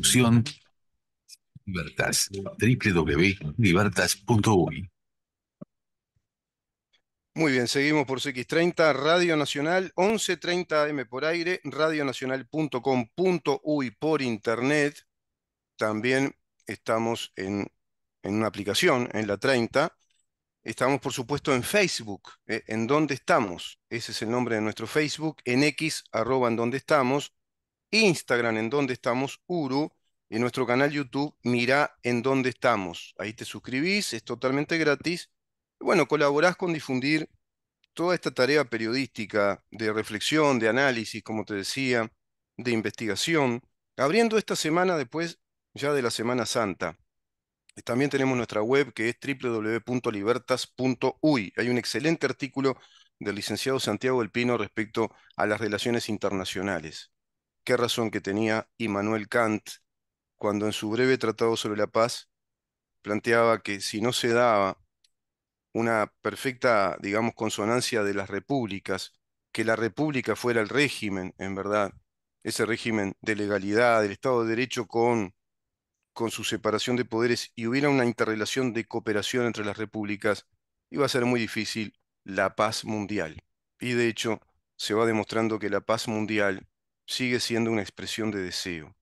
producción Libertas, Muy bien, seguimos por x 30 Radio Nacional, 1130M por aire, radionacional.com.uy por internet. También estamos en, una aplicación, en la 30. Estamos, por supuesto, en Facebook, eh, en donde estamos. Ese es el nombre de nuestro Facebook, en X, arroba en donde estamos. Instagram, en donde estamos, Uru, y nuestro canal YouTube, mira en dónde estamos. Ahí te suscribís, es totalmente gratis. Bueno, colaborás con difundir toda esta tarea periodística de reflexión, de análisis, como te decía, de investigación, abriendo esta semana después ya de la Semana Santa. También tenemos nuestra web que es www.libertas.uy. Hay un excelente artículo del licenciado Santiago del Pino respecto a las relaciones internacionales qué razón que tenía Immanuel Kant cuando en su breve tratado sobre la paz planteaba que si no se daba una perfecta, digamos, consonancia de las repúblicas, que la república fuera el régimen, en verdad, ese régimen de legalidad, del Estado de Derecho con, con su separación de poderes y hubiera una interrelación de cooperación entre las repúblicas, iba a ser muy difícil la paz mundial. Y de hecho, se va demostrando que la paz mundial sigue siendo una expresión de deseo.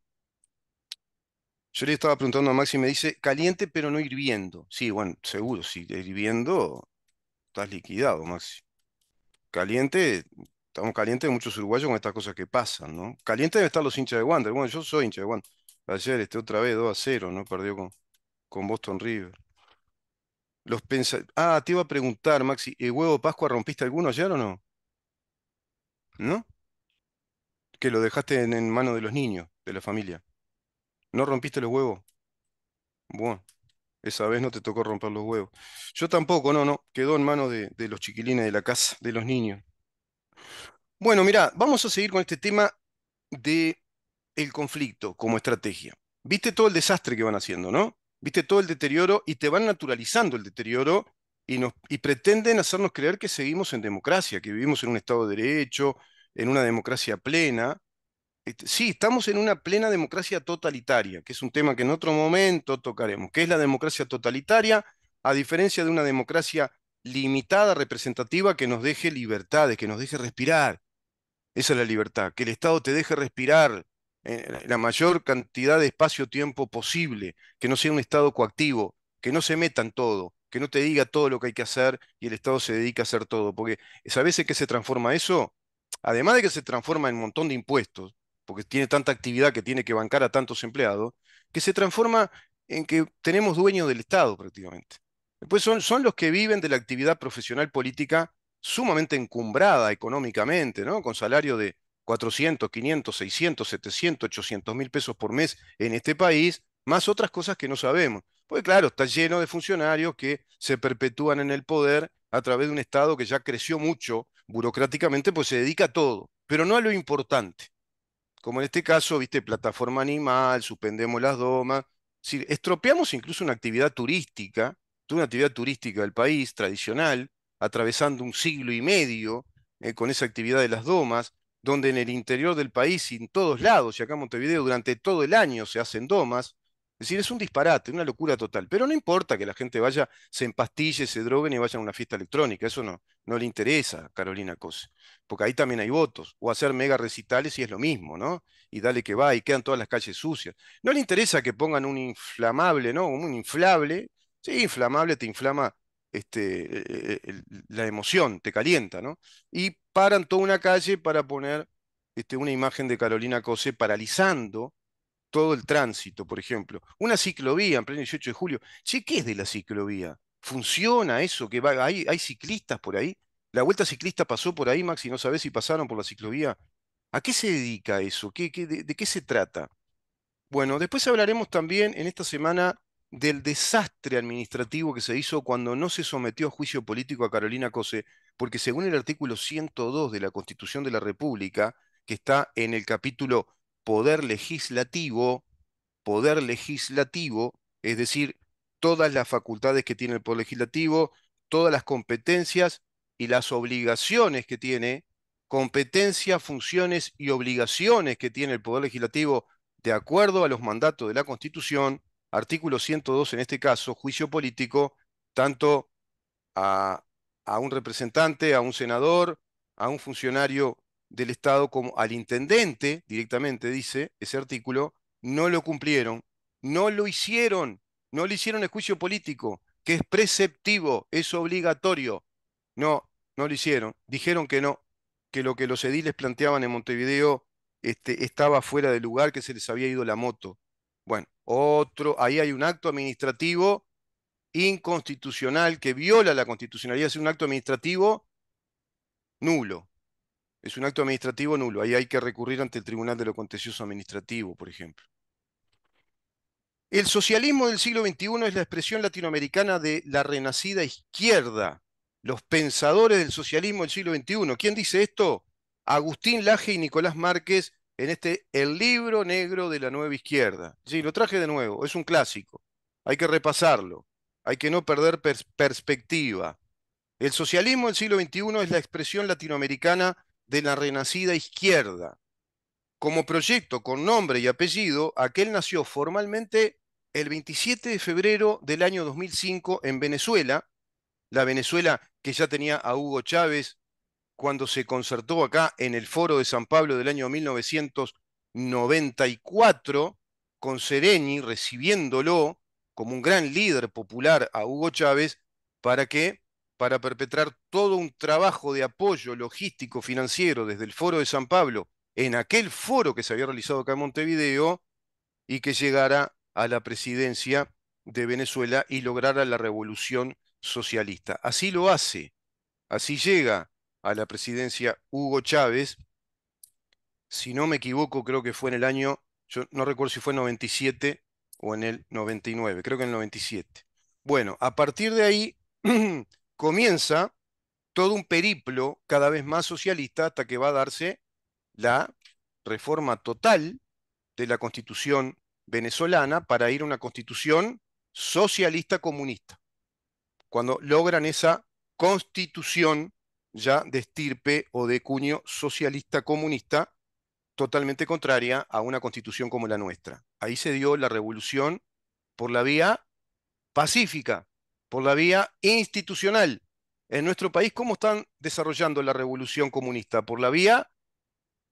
Yo le estaba preguntando a Maxi y me dice, caliente pero no hirviendo. Sí, bueno, seguro, si hirviendo, estás liquidado, Maxi. Caliente, estamos calientes muchos uruguayos con estas cosas que pasan, ¿no? Caliente deben estar los hinchas de Wander. Bueno, yo soy hincha de Wander. Ayer este otra vez 2 a 0, ¿no? Perdió con, con Boston River. Los pensa... Ah, te iba a preguntar, Maxi, ¿el huevo Pascua rompiste alguno ayer o no? ¿No? que lo dejaste en, manos de los niños, de la familia. ¿No rompiste los huevos? Bueno, esa vez no te tocó romper los huevos. Yo tampoco, no, no. Quedó en manos de, los chiquilines de la casa, de los niños. Bueno, mira, vamos a seguir con este tema de el conflicto como estrategia. Viste todo el desastre que van haciendo, ¿no? Viste todo el deterioro y te van naturalizando el deterioro y, nos, y pretenden hacernos creer que seguimos en democracia, que vivimos en un Estado de Derecho, en una democracia plena. Sí, estamos en una plena democracia totalitaria, que es un tema que en otro momento tocaremos, que es la democracia totalitaria, a diferencia de una democracia limitada, representativa, que nos deje libertades, que nos deje respirar. Esa es la libertad, que el Estado te deje respirar eh, la mayor cantidad de espacio-tiempo posible, que no sea un Estado coactivo, que no se meta en todo, que no te diga todo lo que hay que hacer y el Estado se dedica a hacer todo, porque a en qué se transforma eso? además de que se transforma en un montón de impuestos, porque tiene tanta actividad que tiene que bancar a tantos empleados, que se transforma en que tenemos dueños del Estado prácticamente. Después son, son los que viven de la actividad profesional política sumamente encumbrada económicamente, ¿no? Con salario de 400, 500, 600, 700, 800 mil pesos por mes en este país, más otras cosas que no sabemos. Porque claro, está lleno de funcionarios que se perpetúan en el poder a través de un Estado que ya creció mucho burocráticamente, pues se dedica a todo, pero no a lo importante. Como en este caso, viste, plataforma animal, suspendemos las domas, si estropeamos incluso una actividad turística, una actividad turística del país tradicional, atravesando un siglo y medio eh, con esa actividad de las domas, donde en el interior del país y en todos lados, y acá en Montevideo durante todo el año se hacen domas, es decir, es un disparate, una locura total. Pero no importa que la gente vaya, se empastille, se droguen y vaya a una fiesta electrónica. Eso no, no le interesa a Carolina Cose. Porque ahí también hay votos. O hacer mega recitales y es lo mismo, ¿no? Y dale que va y quedan todas las calles sucias. No le interesa que pongan un inflamable, ¿no? Un inflable. Sí, inflamable te inflama este, e, e, e, la emoción, te calienta, ¿no? Y paran toda una calle para poner este, una imagen de Carolina Cose paralizando todo el tránsito, por ejemplo. Una ciclovía en pleno 18 de julio. Che, ¿qué es de la ciclovía? ¿Funciona eso? Que va, hay, ¿Hay ciclistas por ahí? La vuelta ciclista pasó por ahí, Max, y no sabes si pasaron por la ciclovía. ¿A qué se dedica eso? de, de, qué se trata? Bueno, después hablaremos también en esta semana del desastre administrativo que se hizo cuando no se sometió a juicio político a Carolina Cose, porque según el artículo 102 de la Constitución de la República, que está en el capítulo poder legislativo, poder legislativo, es decir, todas las facultades que tiene el poder legislativo, todas las competencias y las obligaciones que tiene, competencias, funciones y obligaciones que tiene el poder legislativo de acuerdo a los mandatos de la Constitución, artículo 102 en este caso, juicio político, tanto a, a un representante, a un senador, a un funcionario del Estado como al intendente, directamente dice ese artículo, no lo cumplieron, no lo hicieron, no le hicieron el juicio político, que es preceptivo, es obligatorio. No, no lo hicieron, dijeron que no, que lo que los ediles planteaban en Montevideo este, estaba fuera de lugar, que se les había ido la moto. Bueno, otro, ahí hay un acto administrativo inconstitucional que viola la constitucionalidad, es un acto administrativo nulo, es un acto administrativo nulo. Ahí hay que recurrir ante el Tribunal de lo Contencioso Administrativo, por ejemplo. El socialismo del siglo XXI es la expresión latinoamericana de la renacida izquierda, los pensadores del socialismo del siglo XXI. ¿Quién dice esto? Agustín Laje y Nicolás Márquez en este El libro negro de la nueva izquierda. Sí, lo traje de nuevo, es un clásico. Hay que repasarlo, hay que no perder perspectiva. El socialismo del siglo XXI es la expresión latinoamericana de la renacida izquierda. Como proyecto con nombre y apellido, aquel nació formalmente el 27 de febrero del año 2005 en Venezuela, la Venezuela que ya tenía a Hugo Chávez cuando se concertó acá en el Foro de San Pablo del año 1994, con Sereni recibiéndolo como un gran líder popular a Hugo Chávez para que para perpetrar todo un trabajo de apoyo logístico financiero desde el Foro de San Pablo, en aquel foro que se había realizado acá en Montevideo, y que llegara a la presidencia de Venezuela y lograra la revolución socialista. Así lo hace, así llega a la presidencia Hugo Chávez, si no me equivoco, creo que fue en el año, yo no recuerdo si fue en 97 o en el 99, creo que en el 97. Bueno, a partir de ahí comienza todo un periplo cada vez más socialista hasta que va a darse la reforma total de la constitución venezolana para ir a una constitución socialista comunista. Cuando logran esa constitución ya de estirpe o de cuño socialista comunista, totalmente contraria a una constitución como la nuestra. Ahí se dio la revolución por la vía pacífica, por la vía institucional. En nuestro país, ¿cómo están desarrollando la revolución comunista? Por la vía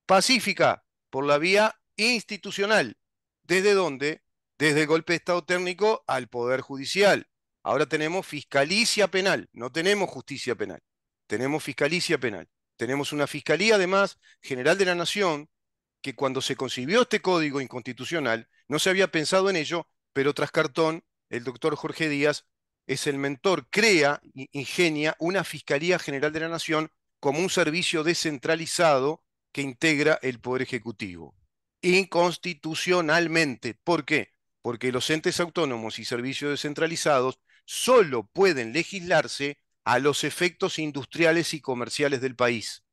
pacífica, por la vía institucional. ¿Desde dónde? Desde el golpe de Estado técnico al Poder Judicial. Ahora tenemos fiscalicia penal, no tenemos justicia penal, tenemos fiscalicia penal. Tenemos una fiscalía, además, general de la Nación, que cuando se concibió este código inconstitucional, no se había pensado en ello, pero tras cartón, el doctor Jorge Díaz es el mentor, crea, ingenia una Fiscalía General de la Nación como un servicio descentralizado que integra el Poder Ejecutivo. Inconstitucionalmente. ¿Por qué? Porque los entes autónomos y servicios descentralizados solo pueden legislarse a los efectos industriales y comerciales del país.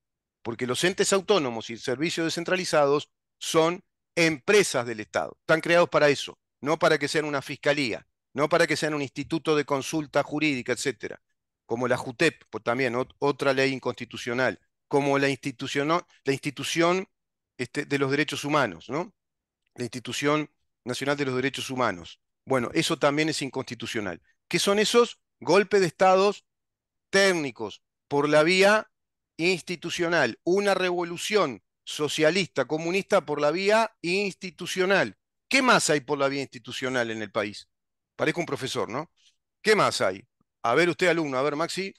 Porque los entes autónomos y servicios descentralizados son empresas del Estado. Están creados para eso, no para que sean una fiscalía no para que sean un instituto de consulta jurídica, etcétera, como la JUTEP, pues también otra ley inconstitucional, como la institución, la institución este, de los derechos humanos, ¿no? La institución nacional de los derechos humanos. Bueno, eso también es inconstitucional. ¿Qué son esos golpes de estados técnicos por la vía institucional? Una revolución socialista comunista por la vía institucional. ¿Qué más hay por la vía institucional en el país? Parezco un profesor, ¿no? ¿Qué más hay? A ver usted, alumno, a ver, Maxi.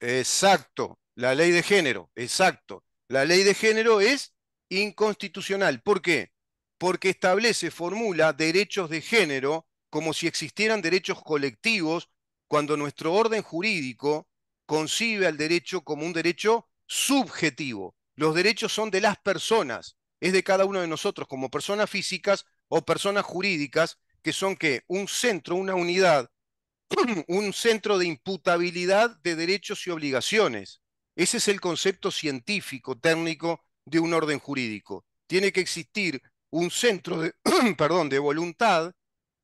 Exacto, la ley de género, exacto. La ley de género es inconstitucional. ¿Por qué? Porque establece, formula derechos de género como si existieran derechos colectivos cuando nuestro orden jurídico concibe al derecho como un derecho subjetivo. Los derechos son de las personas, es de cada uno de nosotros como personas físicas o personas jurídicas que son que un centro, una unidad, un centro de imputabilidad de derechos y obligaciones. Ese es el concepto científico, técnico de un orden jurídico. Tiene que existir un centro de, perdón, de voluntad,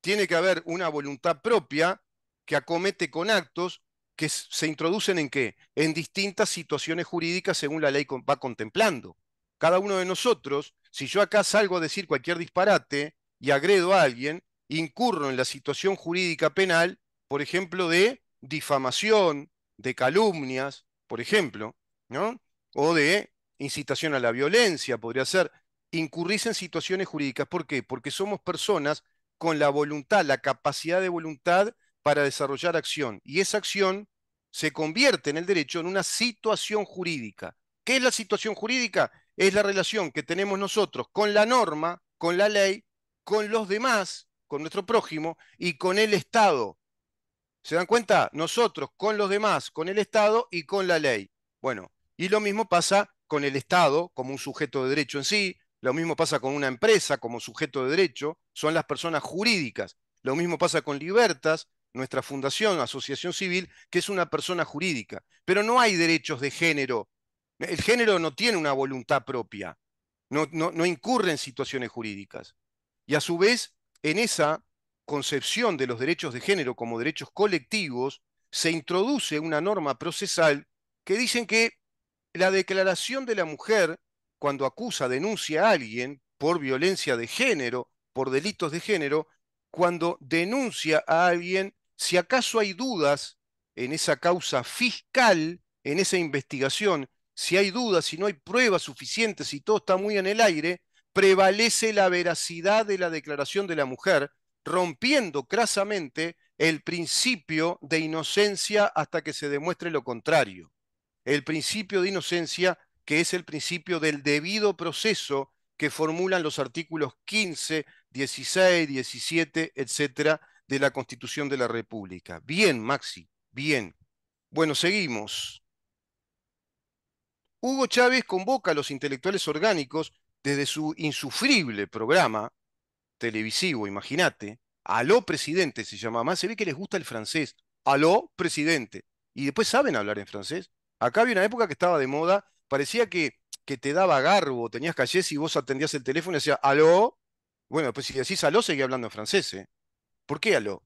tiene que haber una voluntad propia que acomete con actos que se introducen en qué? En distintas situaciones jurídicas según la ley va contemplando. Cada uno de nosotros, si yo acá salgo a decir cualquier disparate y agredo a alguien, incurro en la situación jurídica penal, por ejemplo, de difamación, de calumnias, por ejemplo, ¿no? o de incitación a la violencia, podría ser, incurrís en situaciones jurídicas. ¿Por qué? Porque somos personas con la voluntad, la capacidad de voluntad para desarrollar acción. Y esa acción se convierte en el derecho en una situación jurídica. ¿Qué es la situación jurídica? Es la relación que tenemos nosotros con la norma, con la ley, con los demás, con nuestro prójimo y con el Estado. ¿Se dan cuenta? Nosotros, con los demás, con el Estado y con la ley. Bueno, y lo mismo pasa con el Estado como un sujeto de derecho en sí, lo mismo pasa con una empresa como sujeto de derecho, son las personas jurídicas. Lo mismo pasa con Libertas, nuestra fundación, asociación civil, que es una persona jurídica. Pero no hay derechos de género. El género no tiene una voluntad propia, no, no, incurre en situaciones jurídicas. Y a su vez, en esa concepción de los derechos de género como derechos colectivos, se introduce una norma procesal que dice que la declaración de la mujer cuando acusa, denuncia a alguien por violencia de género, por delitos de género, cuando denuncia a alguien, si acaso hay dudas en esa causa fiscal, en esa investigación, si hay dudas, si no hay pruebas suficientes, si todo está muy en el aire, prevalece la veracidad de la declaración de la mujer, rompiendo crasamente el principio de inocencia hasta que se demuestre lo contrario. El principio de inocencia que es el principio del debido proceso que formulan los artículos 15, 16, 17, etcétera, de la Constitución de la República. Bien, Maxi, bien. Bueno, seguimos. Hugo Chávez convoca a los intelectuales orgánicos desde su insufrible programa televisivo, imagínate, Aló presidente se llama, más se ve que les gusta el francés, Aló presidente, y después saben hablar en francés. Acá había una época que estaba de moda, parecía que, que te daba garbo, tenías calles y vos atendías el teléfono y decías, Aló, bueno, pues si decís Aló, seguía hablando en francés, ¿eh? ¿Por qué Aló?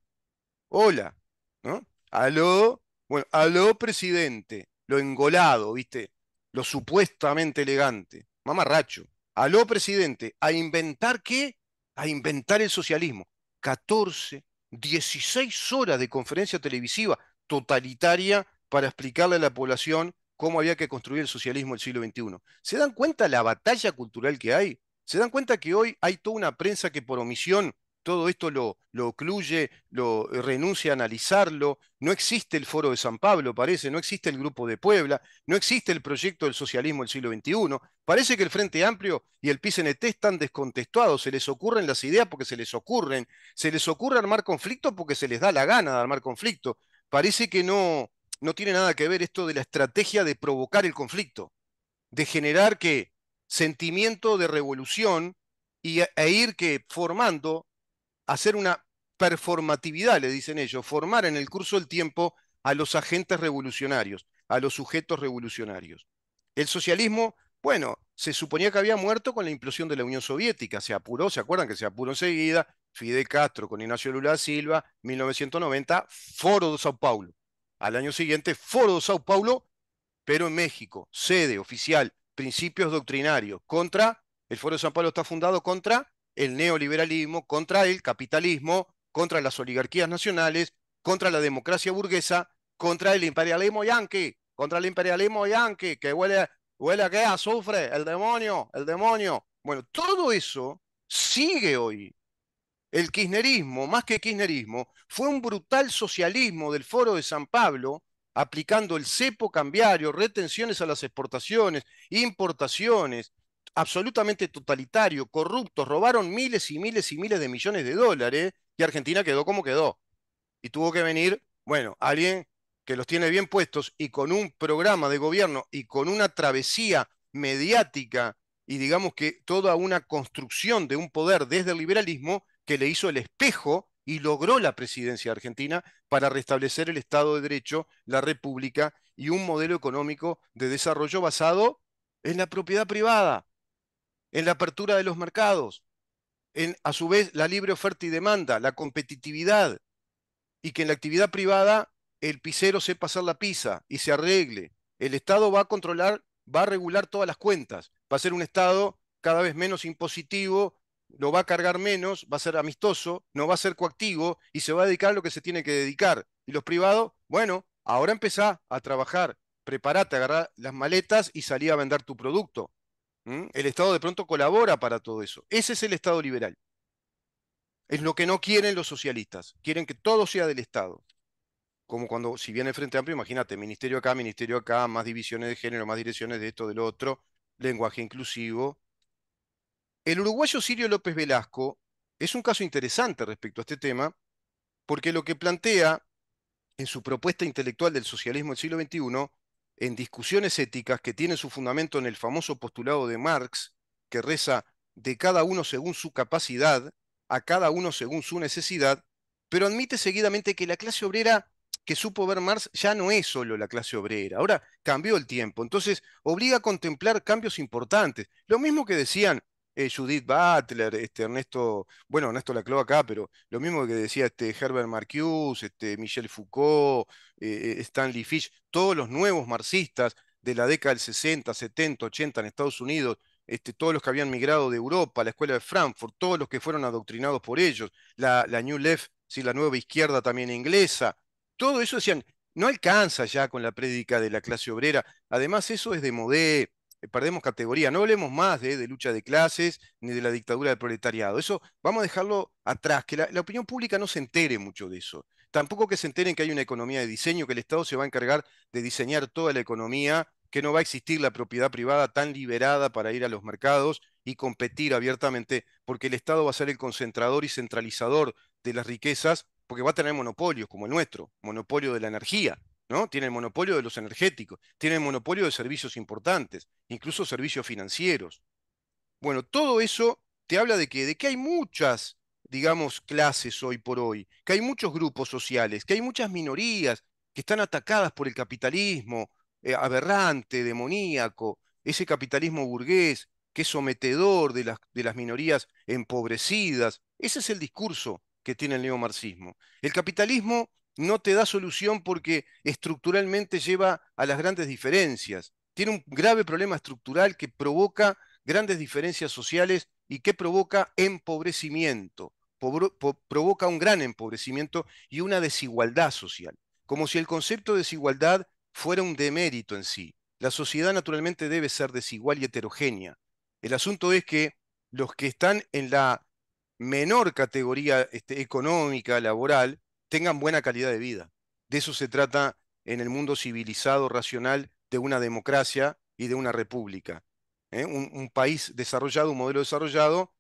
Hola, ¿no? Aló, bueno, Aló presidente, lo engolado, ¿viste? Lo supuestamente elegante, mamarracho aló presidente, a inventar qué? A inventar el socialismo. 14, 16 horas de conferencia televisiva totalitaria para explicarle a la población cómo había que construir el socialismo del siglo XXI. ¿Se dan cuenta la batalla cultural que hay? ¿Se dan cuenta que hoy hay toda una prensa que por omisión todo esto lo, lo ocluye, lo eh, renuncia a analizarlo, no existe el foro de San Pablo, parece, no existe el grupo de Puebla, no existe el proyecto del socialismo del siglo XXI, parece que el Frente Amplio y el PCNT están descontestuados. se les ocurren las ideas porque se les ocurren, se les ocurre armar conflicto porque se les da la gana de armar conflicto, parece que no, no tiene nada que ver esto de la estrategia de provocar el conflicto, de generar que sentimiento de revolución y a e, e ir que formando hacer una performatividad, le dicen ellos, formar en el curso del tiempo a los agentes revolucionarios, a los sujetos revolucionarios. El socialismo, bueno, se suponía que había muerto con la implosión de la Unión Soviética, se apuró, ¿se acuerdan que se apuró enseguida? Fidel Castro con Ignacio Lula da Silva, 1990, Foro de Sao Paulo. Al año siguiente, Foro de Sao Paulo, pero en México, sede oficial, principios doctrinarios, contra, el Foro de Sao Paulo está fundado contra el neoliberalismo, contra el capitalismo, contra las oligarquías nacionales, contra la democracia burguesa, contra el imperialismo yanqui, contra el imperialismo yanqui, que huele, huele a que azufre, el demonio, el demonio. Bueno, todo eso sigue hoy. El kirchnerismo, más que kirchnerismo, fue un brutal socialismo del Foro de San Pablo, aplicando el cepo cambiario, retenciones a las exportaciones, importaciones, absolutamente totalitario, corruptos, robaron miles y miles y miles de millones de dólares y Argentina quedó como quedó. Y tuvo que venir, bueno, alguien que los tiene bien puestos y con un programa de gobierno y con una travesía mediática y digamos que toda una construcción de un poder desde el liberalismo que le hizo el espejo y logró la presidencia argentina para restablecer el Estado de Derecho, la República y un modelo económico de desarrollo basado en la propiedad privada, en la apertura de los mercados, en, a su vez la libre oferta y demanda, la competitividad, y que en la actividad privada el pisero sepa hacer la pizza y se arregle. El Estado va a controlar, va a regular todas las cuentas, va a ser un Estado cada vez menos impositivo, lo va a cargar menos, va a ser amistoso, no va a ser coactivo y se va a dedicar a lo que se tiene que dedicar. Y los privados, bueno, ahora empezá a trabajar, preparate, agarrá las maletas y salí a vender tu producto. ¿Mm? El Estado de pronto colabora para todo eso. Ese es el Estado liberal. Es lo que no quieren los socialistas. Quieren que todo sea del Estado. Como cuando, si viene el Frente Amplio, imagínate, ministerio acá, ministerio acá, más divisiones de género, más direcciones de esto, del otro, lenguaje inclusivo. El uruguayo Sirio López Velasco es un caso interesante respecto a este tema, porque lo que plantea en su propuesta intelectual del socialismo del siglo XXI en discusiones éticas que tienen su fundamento en el famoso postulado de Marx, que reza de cada uno según su capacidad, a cada uno según su necesidad, pero admite seguidamente que la clase obrera que supo ver Marx ya no es solo la clase obrera, ahora cambió el tiempo, entonces obliga a contemplar cambios importantes. Lo mismo que decían eh, Judith Butler, este, Ernesto, bueno, Ernesto Laclau acá, pero lo mismo que decía este, Herbert Marcuse, este, Michel Foucault, eh, eh, Stanley Fish, todos los nuevos marxistas de la década del 60, 70, 80 en Estados Unidos, este, todos los que habían migrado de Europa, a la escuela de Frankfurt, todos los que fueron adoctrinados por ellos, la, New Left, sí, la nueva izquierda también inglesa, todo eso decían, no alcanza ya con la prédica de la clase obrera. Además, eso es de modé, eh, perdemos categoría. No hablemos más de, lucha de clases ni de la dictadura del proletariado. Eso vamos a dejarlo atrás, que la, la, opinión pública no se entere mucho de eso. Tampoco que se enteren que hay una economía de diseño, que el Estado se va a encargar de diseñar toda la economía, que no va a existir la propiedad privada tan liberada para ir a los mercados y competir abiertamente, porque el Estado va a ser el concentrador y centralizador de las riquezas, porque va a tener monopolios como el nuestro, monopolio de la energía, tiene el monopolio de los energéticos, tiene el monopolio de servicios importantes, incluso servicios financieros. Bueno, todo eso te habla de que, de que hay muchas, digamos, clases hoy por hoy, que hay muchos grupos sociales, que hay muchas minorías que están atacadas por el capitalismo eh, aberrante, demoníaco, ese capitalismo burgués que es sometedor de las, de las minorías empobrecidas. Ese es el discurso que tiene el neomarxismo. El capitalismo no te da solución porque estructuralmente lleva a las grandes diferencias. Tiene un grave problema estructural que provoca grandes diferencias sociales y que provoca empobrecimiento, provoca un gran empobrecimiento y una desigualdad social, como si el concepto de desigualdad fuera un demérito en sí. La sociedad naturalmente debe ser desigual y heterogénea. El asunto es que los que están en la menor categoría este, económica, laboral, tengan buena calidad de vida. De eso se trata en el mundo civilizado, racional, de una democracia y de una república. ¿eh? Un, un, país desarrollado, un modelo desarrollado,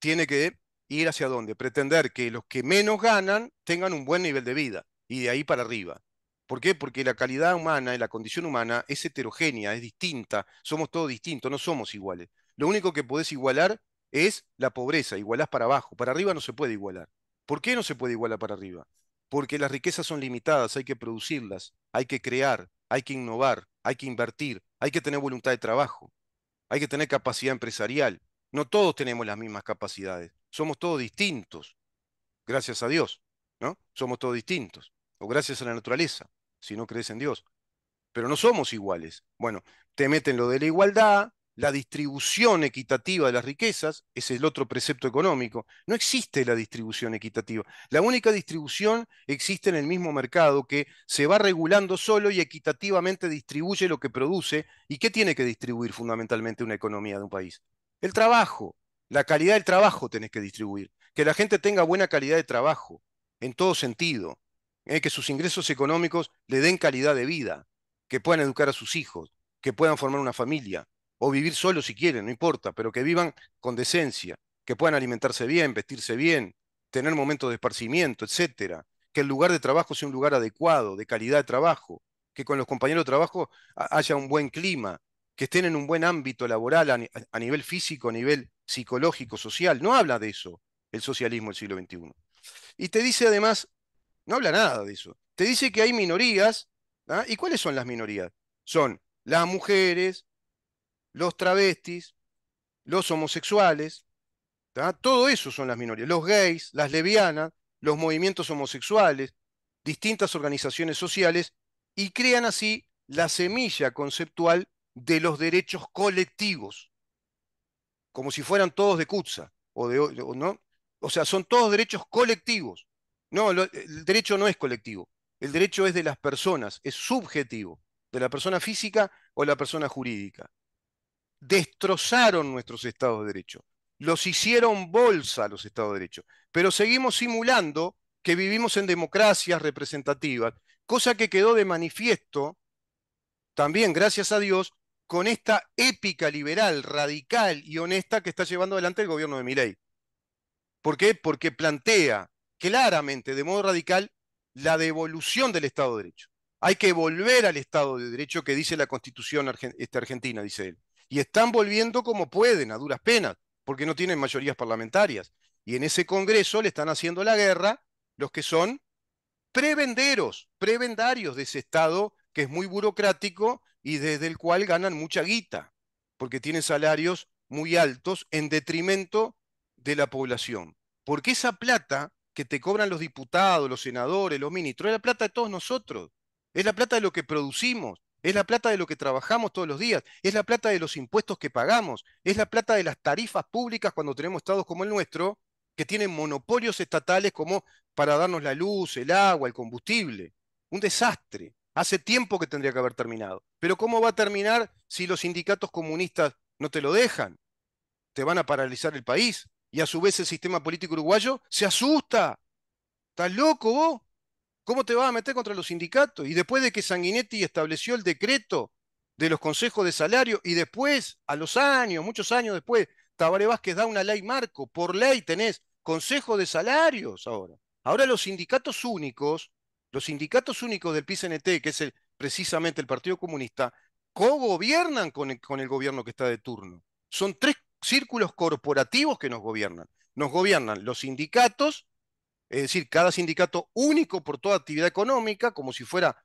tiene que ir hacia dónde? Pretender que los que menos ganan tengan un buen nivel de vida y de ahí para arriba. ¿Por qué? Porque la calidad humana y la condición humana es heterogénea, es distinta, somos todos distintos, no somos iguales. Lo único que podés igualar es la pobreza, igualás para abajo, para arriba no se puede igualar. ¿Por qué no se puede igualar para arriba? porque las riquezas son limitadas, hay que producirlas, hay que crear, hay que innovar, hay que invertir, hay que tener voluntad de trabajo, hay que tener capacidad empresarial. No todos tenemos las mismas capacidades, somos todos distintos, gracias a Dios, ¿no? Somos todos distintos, o gracias a la naturaleza, si no crees en Dios. Pero no somos iguales. Bueno, te meten lo de la igualdad, la distribución equitativa de las riquezas, es el otro precepto económico, no existe la distribución equitativa. La única distribución existe en el mismo mercado que se va regulando solo y equitativamente distribuye lo que produce. ¿Y qué tiene que distribuir fundamentalmente una economía de un país? El trabajo, la calidad del trabajo tenés que distribuir, que la gente tenga buena calidad de trabajo, en todo sentido, ¿eh? que sus ingresos económicos le den calidad de vida, que puedan educar a sus hijos, que puedan formar una familia o vivir solos si quieren, no importa, pero que vivan con decencia, que puedan alimentarse bien, vestirse bien, tener momentos de esparcimiento, etcétera, que el lugar de trabajo sea un lugar adecuado, de calidad de trabajo, que con los compañeros de trabajo haya un buen clima, que estén en un buen ámbito laboral a, nivel físico, a nivel psicológico, social. No habla de eso el socialismo del siglo XXI. Y te dice además, no habla nada de eso. Te dice que hay minorías. ¿ah? ¿Y cuáles son las minorías? Son las mujeres, los travestis, los homosexuales, todo eso son las minorías, los gays, las levianas, los movimientos homosexuales, distintas organizaciones sociales, y crean así la semilla conceptual de los derechos colectivos, como si fueran todos de KUTSA o de, ¿no? O sea, son todos derechos colectivos. No, el derecho no es colectivo, el derecho es de las personas, es subjetivo, de la persona física o la persona jurídica destrozaron nuestros estados de derecho, los hicieron bolsa los estados de derecho, pero seguimos simulando que vivimos en democracias representativas, cosa que quedó de manifiesto también, gracias a Dios, con esta épica liberal, radical y honesta que está llevando adelante el gobierno de Milei. ¿Por qué? Porque plantea claramente, de modo radical, la devolución del Estado de Derecho. Hay que volver al Estado de Derecho que dice la Constitución este, argentina, dice él y están volviendo como pueden, a duras penas, porque no tienen mayorías parlamentarias. Y en ese Congreso le están haciendo la guerra los que son prevenderos, prebendarios de ese Estado que es muy burocrático y desde el cual ganan mucha guita, porque tienen salarios muy altos en detrimento de la población. Porque esa plata que te cobran los diputados, los senadores, los ministros, es la plata de todos nosotros, es la plata de lo que producimos, es la plata de lo que trabajamos todos los días, es la plata de los impuestos que pagamos, es la plata de las tarifas públicas cuando tenemos estados como el nuestro, que tienen monopolios estatales como para darnos la luz, el agua, el combustible. Un desastre. Hace tiempo que tendría que haber terminado. Pero ¿cómo va a terminar si los sindicatos comunistas no te lo dejan? Te van a paralizar el país. Y a su vez el sistema político uruguayo se asusta. ¿Estás loco vos? ¿Cómo te vas a meter contra los sindicatos? Y después de que Sanguinetti estableció el decreto de los consejos de salario y después, a los años, muchos años después, Tabaré Vázquez da una ley marco. Por ley tenés consejo de salarios ahora. Ahora los sindicatos únicos, los sindicatos únicos del PCNT, que es precisamente el Partido Comunista, cogobiernan con con el gobierno que está de turno. Son tres círculos corporativos que nos gobiernan. Nos gobiernan los sindicatos, es decir, cada sindicato único por toda actividad económica, como si fuera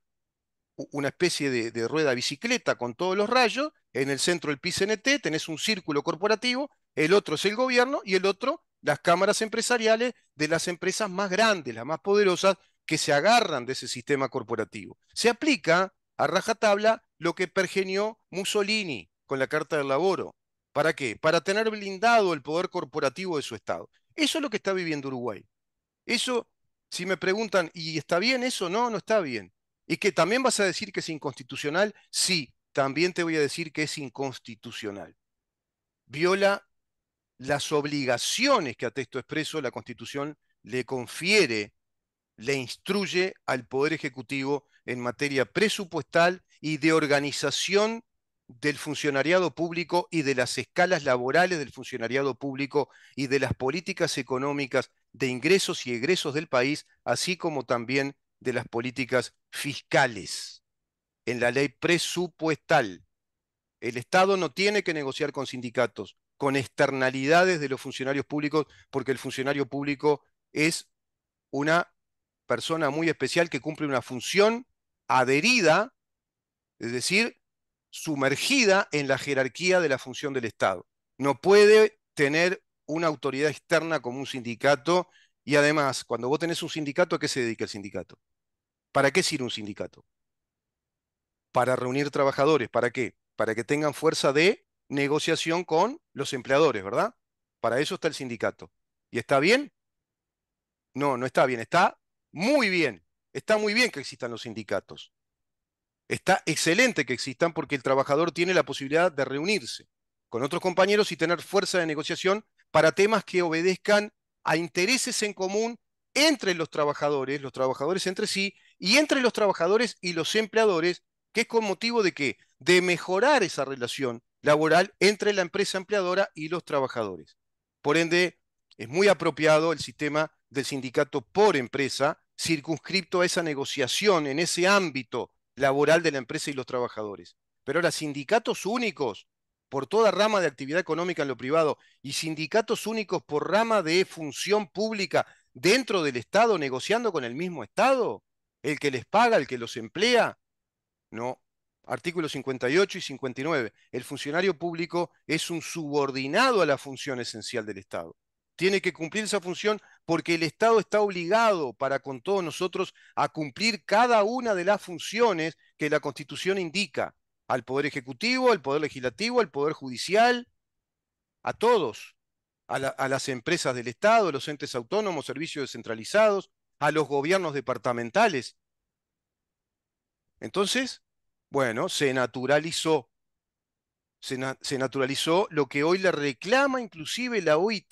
una especie de, rueda bicicleta con todos los rayos, en el centro el PICNT tenés un círculo corporativo, el otro es el gobierno y el otro las cámaras empresariales de las empresas más grandes, las más poderosas, que se agarran de ese sistema corporativo. Se aplica a rajatabla lo que pergenió Mussolini con la Carta del Laboro. ¿Para qué? Para tener blindado el poder corporativo de su Estado. Eso es lo que está viviendo Uruguay. Eso, si me preguntan, ¿y está bien eso? No, no está bien. ¿Y que también vas a decir que es inconstitucional? Sí, también te voy a decir que es inconstitucional. Viola las obligaciones que a texto expreso la Constitución le confiere, le instruye al Poder Ejecutivo en materia presupuestal y de organización del funcionariado público y de las escalas laborales del funcionariado público y de las políticas económicas de ingresos y egresos del país, así como también de las políticas fiscales en la ley presupuestal. El Estado no tiene que negociar con sindicatos, con externalidades de los funcionarios públicos, porque el funcionario público es una persona muy especial que cumple una función adherida, es decir, sumergida en la jerarquía de la función del Estado. No puede tener una autoridad externa como un sindicato y además, cuando vos tenés un sindicato, ¿a qué se dedica el sindicato? ¿Para qué sirve un sindicato? Para reunir trabajadores, ¿para qué? Para que tengan fuerza de negociación con los empleadores, ¿verdad? Para eso está el sindicato. ¿Y está bien? No, no está bien, está muy bien. Está muy bien que existan los sindicatos. Está excelente que existan porque el trabajador tiene la posibilidad de reunirse con otros compañeros y tener fuerza de negociación para temas que obedezcan a intereses en común entre los trabajadores, los trabajadores entre sí, y entre los trabajadores y los empleadores, que es con motivo de qué? De mejorar esa relación laboral entre la empresa empleadora y los trabajadores. Por ende, es muy apropiado el sistema del sindicato por empresa, circunscripto a esa negociación en ese ámbito laboral de la empresa y los trabajadores. Pero ahora, sindicatos únicos por toda rama de actividad económica en lo privado y sindicatos únicos por rama de función pública dentro del Estado, negociando con el mismo Estado, el que les paga, el que los emplea. No. Artículos 58 y 59. El funcionario público es un subordinado a la función esencial del Estado. Tiene que cumplir esa función porque el Estado está obligado para con todos nosotros a cumplir cada una de las funciones que la Constitución indica al Poder Ejecutivo, al Poder Legislativo, al Poder Judicial, a todos, a, las empresas del Estado, a los entes autónomos, servicios descentralizados, a los gobiernos departamentales. Entonces, bueno, se naturalizó. Se, naturalizó lo que hoy le reclama inclusive la OIT,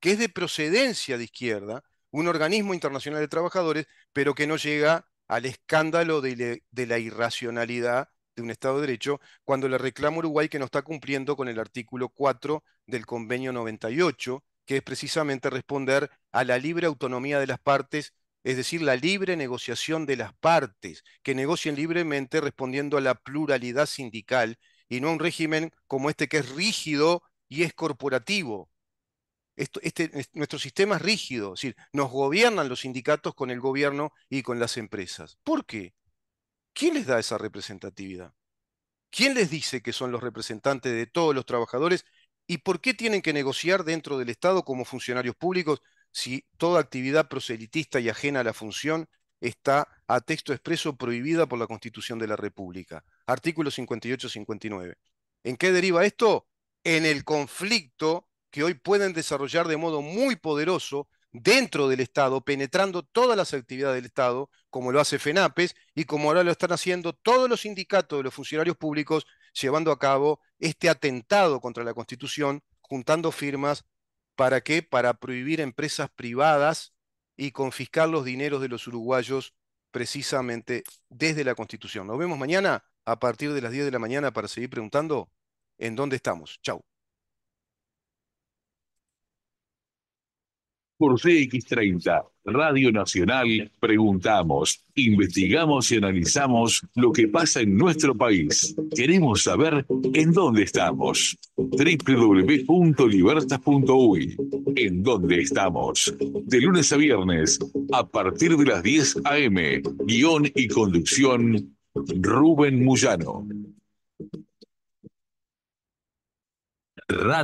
que es de procedencia de izquierda, un organismo internacional de trabajadores, pero que no llega al escándalo de la irracionalidad de un Estado de Derecho cuando le reclama Uruguay que no está cumpliendo con el artículo 4 del convenio 98, que es precisamente responder a la libre autonomía de las partes, es decir, la libre negociación de las partes, que negocien libremente respondiendo a la pluralidad sindical y no a un régimen como este que es rígido y es corporativo. Esto, este, nuestro sistema es rígido, es decir, nos gobiernan los sindicatos con el gobierno y con las empresas. ¿Por qué? ¿Quién les da esa representatividad? ¿Quién les dice que son los representantes de todos los trabajadores y por qué tienen que negociar dentro del Estado como funcionarios públicos si toda actividad proselitista y ajena a la función está a texto expreso prohibida por la Constitución de la República? Artículo 58-59. ¿En qué deriva esto? En el conflicto que hoy pueden desarrollar de modo muy poderoso dentro del Estado, penetrando todas las actividades del Estado, como lo hace FENAPES y como ahora lo están haciendo todos los sindicatos de los funcionarios públicos, llevando a cabo este atentado contra la Constitución, juntando firmas para qué? Para prohibir empresas privadas y confiscar los dineros de los uruguayos precisamente desde la Constitución. Nos vemos mañana a partir de las 10 de la mañana para seguir preguntando en dónde estamos. Chau. Por CX30, Radio Nacional, preguntamos, investigamos y analizamos lo que pasa en nuestro país. Queremos saber en dónde estamos. www.libertas.uy. En dónde estamos. De lunes a viernes, a partir de las 10 a.m. Guión y conducción, Rubén Muyano.